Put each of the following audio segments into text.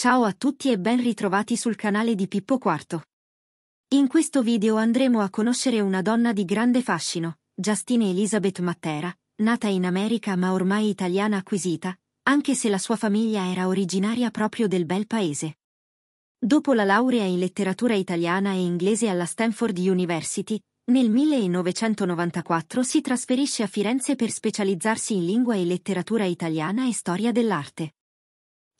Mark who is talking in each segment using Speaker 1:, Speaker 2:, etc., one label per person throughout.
Speaker 1: Ciao a tutti e ben ritrovati sul canale di Pippo IV. In questo video andremo a conoscere una donna di grande fascino, Justine Elizabeth Matera, nata in America ma ormai italiana acquisita, anche se la sua famiglia era originaria proprio del bel paese. Dopo la laurea in letteratura italiana e inglese alla Stanford University, nel 1994 si trasferisce a Firenze per specializzarsi in lingua e letteratura italiana e storia dell'arte.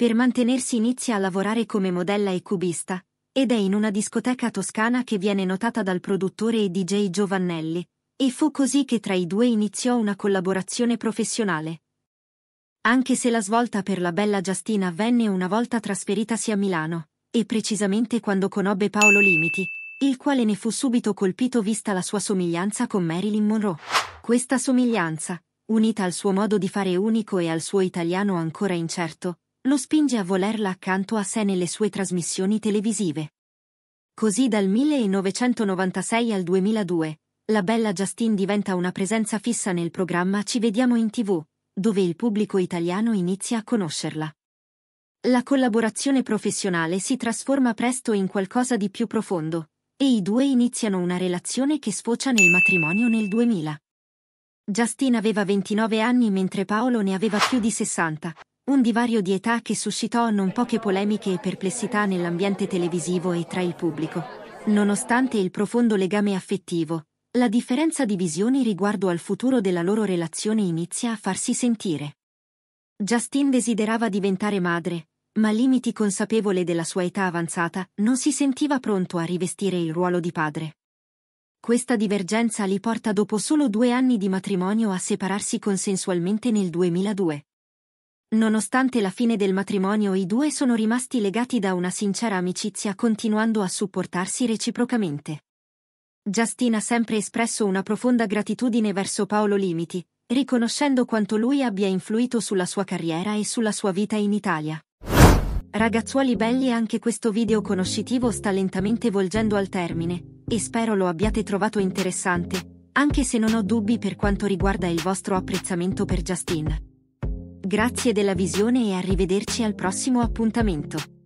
Speaker 1: Per mantenersi inizia a lavorare come modella e cubista, ed è in una discoteca toscana che viene notata dal produttore e DJ Giovannelli, e fu così che tra i due iniziò una collaborazione professionale. Anche se la svolta per la bella Giastina avvenne una volta trasferitasi a Milano, e precisamente quando conobbe Paolo Limiti, il quale ne fu subito colpito vista la sua somiglianza con Marilyn Monroe. Questa somiglianza, unita al suo modo di fare unico e al suo italiano ancora incerto, lo spinge a volerla accanto a sé nelle sue trasmissioni televisive. Così dal 1996 al 2002, la bella Justine diventa una presenza fissa nel programma Ci vediamo in tv, dove il pubblico italiano inizia a conoscerla. La collaborazione professionale si trasforma presto in qualcosa di più profondo, e i due iniziano una relazione che sfocia nel matrimonio nel 2000. Justin aveva 29 anni mentre Paolo ne aveva più di 60, un divario di età che suscitò non poche polemiche e perplessità nell'ambiente televisivo e tra il pubblico. Nonostante il profondo legame affettivo, la differenza di visioni riguardo al futuro della loro relazione inizia a farsi sentire. Justin desiderava diventare madre, ma limiti consapevole della sua età avanzata, non si sentiva pronto a rivestire il ruolo di padre. Questa divergenza li porta dopo solo due anni di matrimonio a separarsi consensualmente nel 2002. Nonostante la fine del matrimonio i due sono rimasti legati da una sincera amicizia continuando a supportarsi reciprocamente. Justin ha sempre espresso una profonda gratitudine verso Paolo Limiti, riconoscendo quanto lui abbia influito sulla sua carriera e sulla sua vita in Italia. Ragazzuoli belli anche questo video conoscitivo sta lentamente volgendo al termine, e spero lo abbiate trovato interessante, anche se non ho dubbi per quanto riguarda il vostro apprezzamento per Justin. Grazie della visione e arrivederci al prossimo appuntamento.